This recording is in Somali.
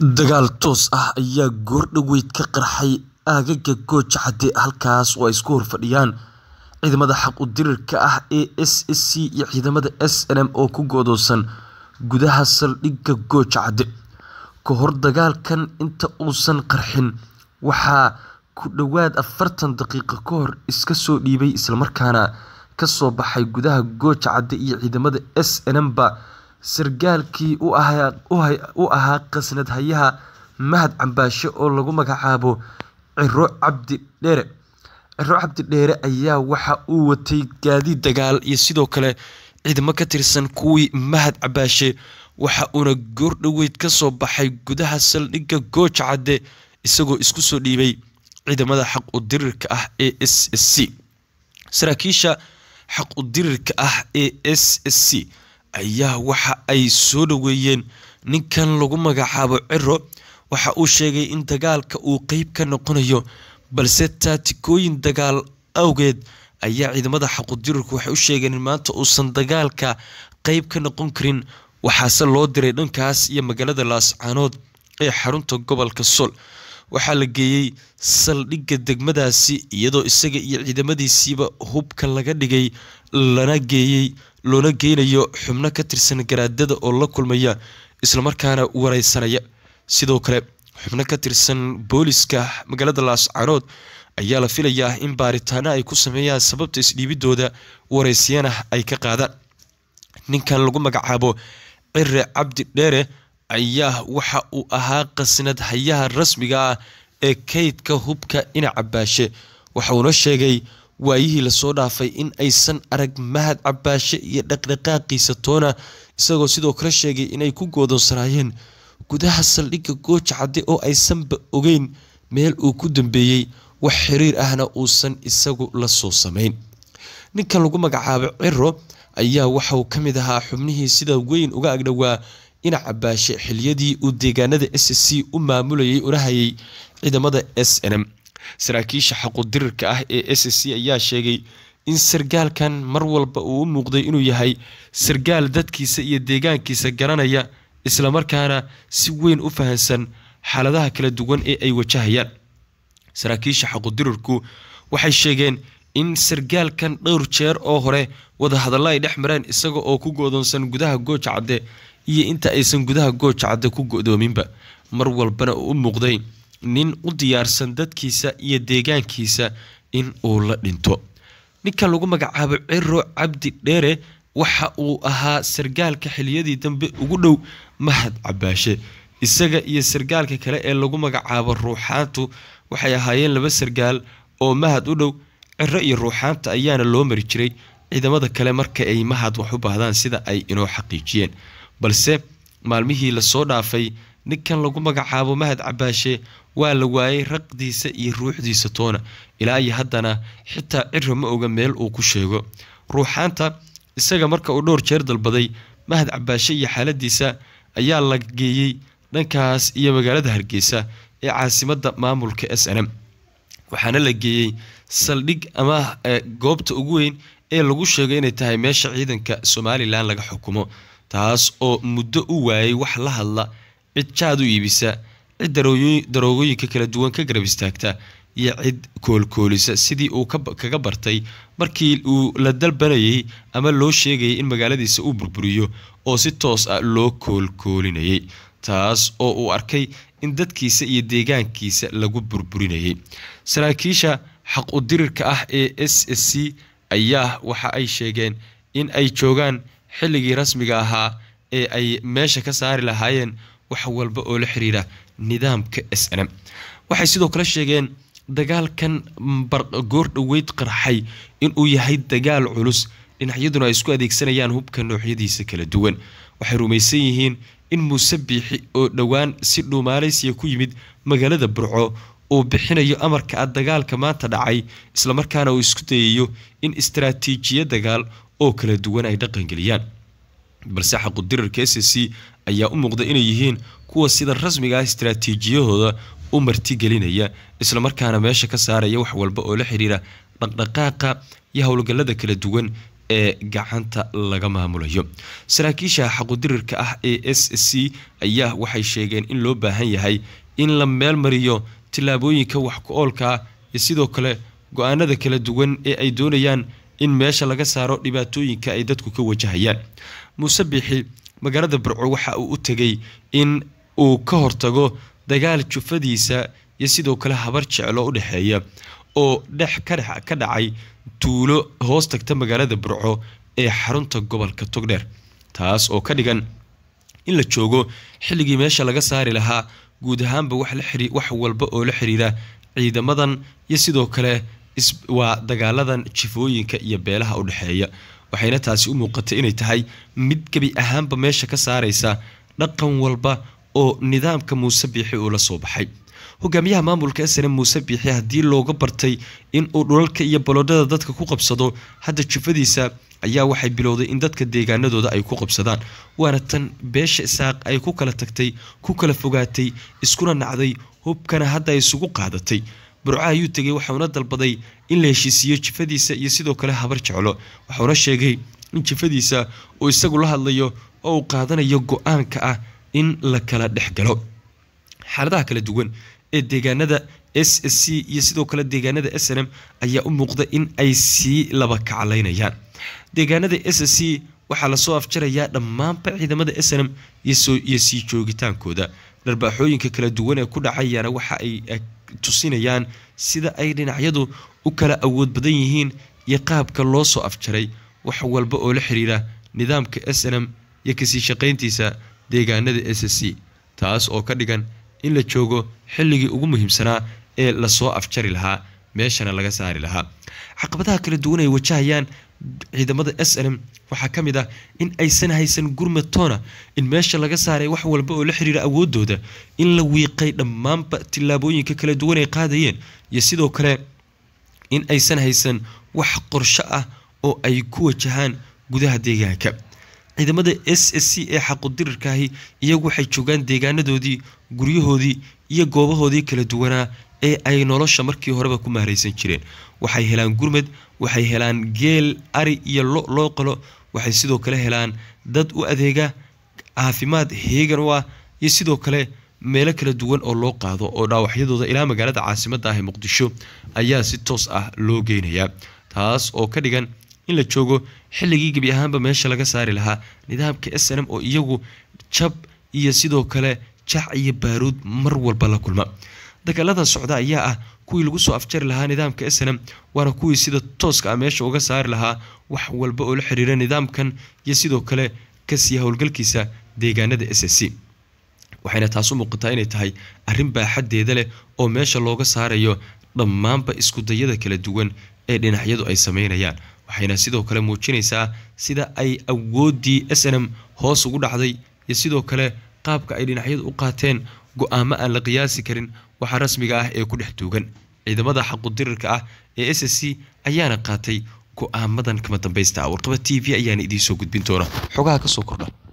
Dagaal toos ah ayaa goordhaweyd ka qarxay aagaga Gooja Cadde halkaas oo ay isku hor fadhiyaan ciidamada xaq u dirirka ah ee s s c iyo ciidamada s n m oo ku goodoosan gudaha saldhigga Gooja Cadde ka hor dagaalkan inta uusan qarxin waxaa ku dhowaad afartan daqiiqo ka hor iska soo dhiibay islamarkaana ka soo baxay gudaha Gooja Cadde iyo ciidamada s n m ba sargaalkii u ahaa hayaha Mahad Cambashe oo lagu magacaabo Ciro Cabdi Dheere Ciro Cabdi Dheere ayaa waxa uu watay gaadiid dagaal iyo sidoo kale ciidamo ka tirsan kuwii Mahad Cambashe waxa uuna goor dhoweyd ka soo baxay gudaha saldhigga Gooja Cadde isagoo isku soo dhiibay ciidamada xaq u dirirka ah ee s s c saraakiisha xaq u dirirka ah ee s s c ayaa waxa ay soo dhoweeyeen ninkan lagu magacaabo ciro waxa uu sheegay in dagaalka uu qeyb ka noqonayo balse taatikooyin dagaal awgeed ayaa ciidamada xaqudirarku waxay u sheegeen in maanta uusan dagaalka qeyb ka noqon karin waxaase loo diray dhankaas iyo magaalada laascaanood ee xarunta gobolka sool waxaa la geeyey saldhigga degmadaasi iyadoo isaga iyo ciidamadiisiiba hubka laga dhigay lana geeyey loona geynayo xubno ka tirsan garaadada oo la kulmaya islamarkaana wareysanaya sidoo kale xubno ka tirsan booliska magaalada laascanood ayaa la filayaa in baaritaano ay ku sameeyaan sababta isdhiibidooda wareysiyana ay ka qaadaan ninkan lagu magacaabo cire cabdi dheere ayaa waxa uu ahaa qasnad hayaha rasmiga ah ee kaydka hubka dhinaca baashe uuna sheegay waayihii lasoo dhaafay in aysan arag mahad cabaashe iyo dhaqdhaqaaqiisa toona isagoo sidoo kale sheegay inay ku goodonsanaayeen gudaha saldhigga gooja cadde oo aysanba ogeyn meel uu ku dambeeyey wax xiriir ahna uusan isagu la soo samayn ninka lagu magacaabo ciro ayaa waxauu ka mid ahaa xubnihii sida weyn uga agdhowaa in cabaashe xiliyadii uu deegaanada s c u maamulayay una hayay ciidamada s n m saraakiisha xaqudirirka ah ee s c ayaa sheegay in sargaalkan mar walba uu u muuqday inuu yahay sargaal dadkiisa iyo deegaankiisa garanaya islamarkaana si weyn u fahansan xaaladaha kala duwan ee ay wajahayaan saraakiisha xaqudirirku waxay sheegeen in sargaalkan dhowr jeer oo hore wadahadalla ay dhex mareen isaga oo ku go-doonsan gudaha gooja cadde iyo inta aysan gudaha gooja cadde ku go-doominba mar walbana uu u muuqday nin u diyaarsan dadkiisa iyo deegaankiisa in uu la dhinto ninka lagu magacaabo ciro cabdi dheere waxa uu ahaa sargaalka xiliyadii dambe ugu dhow mahad cabaashe isaga iyo sargaalka kale ee lagu magacaabo ruuxaantu waxay ahaayeen laba sargaal oo mahad u dhow ciro iyo ruuxaanta ayaana loo mari jiray ciidamada kale marka ay mahad wax u baahdaan sida ay inoo xaqiijiyeen balse maalmihii lasoo dhaafay ninkan lagu magacaabo mahad cabaashe waa la waayay raqdiisa iyo ruuxdiisa toona ilaa iyo haddana xitaa ciro ma oga meel uu ku sheego ruuxaanta isaga marka uu dhowr jeer dalbaday mahad cabaashe iyo xaaladiisa ayaa la geeyey dhankaas iyo magaalada hargeysa ee caasimadda maamulka s n m waxaana la geeyey saldhig ama eh, goobta ugu weyn ee lagu sheegay inay tahay meesha ciidanka somalilan laga xukumo taas oo muddo u waayay wax la hadla cid jaad u iibisa cid daroogooyinka kala duwan ka garab istaagta iyo cid koolkoolisa sidii uu kaga bartay markii uu la dalbanayay ama loo sheegayay in magaaladiisa uu burburiyo oo si toos ah loo koolkoolinayay taas oo uu arkay in dadkiisa iyo deegaankiisa lagu burburinayay saraakiisha xaq u dirirka ah ee s s c ayaa waxa ay sheegeen in ay joogaan xilligii rasmiga ahaa ee ay meesha ka saari lahaayeen wax walba oo la xiriira nidaamka s n m waxay sidoo kale sheegeen dagaalkan goor dhoweyd qarxay inuu yahay dagaal culus dhinacyaduna ay isku adeegsanayaan hubka noocyadiisa kala duwan waxay rumaysan yihiin in muuse biixi oo dhowaan si dhuumaalaysiya ku yimid magaalada burco uu bixinayo amarka a ah dagaalka maanta dhacay islamarkaana uu isku dayayo in istaraatiijiya dagaal oo kala duwan ay dhaqangeliyaan balse xaqudirirka s c ayaa u muuqda inay yihiin kuwa sida rasmiga ah istaraatiijiyahooda u martigelinaya islamarkaana meesha ka saaraya wax walba oo la xiriira dhaqdhaqaaqa iyo howlgallada kala duwan ee gacanta laga maamulayo saraakiisha xaqudirirka ah ee s c ayaa waxay sheegeen in loo baahan yahay in la meel mariyo tillaabooyinka wax ku-oolkaa ah iyo sidoo kale go-aanada kala duwan ee ay doonayaan in meesha laga saaro dhibaatooyinka ay dadku ka wajahayaan muuse biixi magaalada burco waxa uu u tegey in uu ka hortago dagaal jufadiisa iyo sidoo kale habar jeclo u dhexeeya oo dhex kadhex ka dhacay tuulo hoos tagta magaalada burco ee xarunta gobolka togdheer taas oo ka dhigan in la joogo xilligii meesha laga saari lahaa guud ahaanba wax walba oo la xiriira ciidamadan iyo sidoo kale waa dagaaladan jifooyinka iyo beelaha u dhexeeya waxayna taasi u muuqatay inay tahay mid gebi ahaanba meesha ka saaraysa dhaqan walba oo nidaamka muuse biixi uu la soo baxay hogaamiyaha maamulka sne muuse biixi haddii looga bartay in uu dhulalka iyo baloodhada dadka ku qabsado hadda jufadiisa ayaa waxay bilowday in dadka deegaanadooda ay ku qabsadaan waana tan beesha isaaq ay ku kala tagtay ku kala fogaatay iskuna nacday hubkana hadda ay isugu qaadatay burco ayuu tegay waxauna dalbaday in la heshiisiiyo jifadiisa iyo sidoo kale habar jeclo waxauna sheegay in jifadiisa uu isagu la hadlayo oo uu qaadanayo go-aanka ah in la kala dhexgalo xaaladaha kala duwan ee deegaanada s s c iyo sidoo kale deegaanada s n m ayaa u muuqda in ay sii laba kacalaynayaan deegaanada s s c waxaa lasoo afjarayaa dhammaanba ciidamada s n m iyo sii joogitaankooda dharbaaxooyinka kala duwan ee ku dhacayaana waxa ay tusinayaan sida ay dhinacyadu u kala awood badan yihiin iyo qaabka loo soo afjaray wax walba oo la xiriira nidaamka s n m iyo kasii shaqayntiisa deegaanada s s c taas oo ka dhigan in la joogo xilligii ugu muhiimsanaa ee lasoo afjari lahaa meeshana laga saari lahaa caqabadaha kala duwan ay wajahayaan ciidamada s l m waxaa ka mid ah in aysan haysan gurmad toona in meesha laga saaray wax walba oo la xiriira awoodooda in la wiiqay dhammaanba tillaabooyinka kala duwan ay qaadayeen iyo sidoo kale in aysan haysan wax qorsho ah oo ay ku wajahaan gudaha deegaanka ciidamada s s c ee xaqudirirkaahi iyagu waxay joogaan deegaanadoodii guryahoodii iyo goobahoodii kala duwanaa ee ay nolosha markii horeba ku maaraysan jireen waxay helaan gurmad waxay helaan geel ari iyo lo loo qalo waxay sidoo kale helaan dad u adeega caafimaad heegan u ah iyo sidoo kale meelo kala duwan oo loo qaado oo dhaawaxyadooda ilaa magaalada caasimada ah ee muqdisho ayaa si toos ah loo geynayaa taas oo ka dhigan in la joogo xilligii gebi ahaanba meesha laga saari lahaa nidaamka s n m oo iyagu jab iyo sidoo kale jac iyo baaruud mar walba la kulma dagaalada socda ayaa ah kuwii lagu soo afjari lahaa nidaamka s n m waana kuwii sida tooska a ah meesha uga saari lahaa wax walba oo la xiriira nidaamkan iyo sidoo kale kasii howlgalkiisa deegaanada s c waxayna taas u muuqataa inay tahay arrin baaxadeeda leh oo meesha looga saarayo dhammaanba iskudayada kala duwan ee dhinacyadu ay sameynayaan waxayna sidoo kale muujinaysaa sida ay awooddii m hoos ugu dhacday iyo sidoo kale qaabka ay dhinacyadu u qaateen go-aamo aan la qiyaasi karin waxa rasmiga ah ee ku dhex duugan ciidamada xaqudirirka ah ee s c ayaana qaatay go-aamadan kama dambaysta warqaba t v ayaana idiin soo gudbin doona xogaha kasoo kordha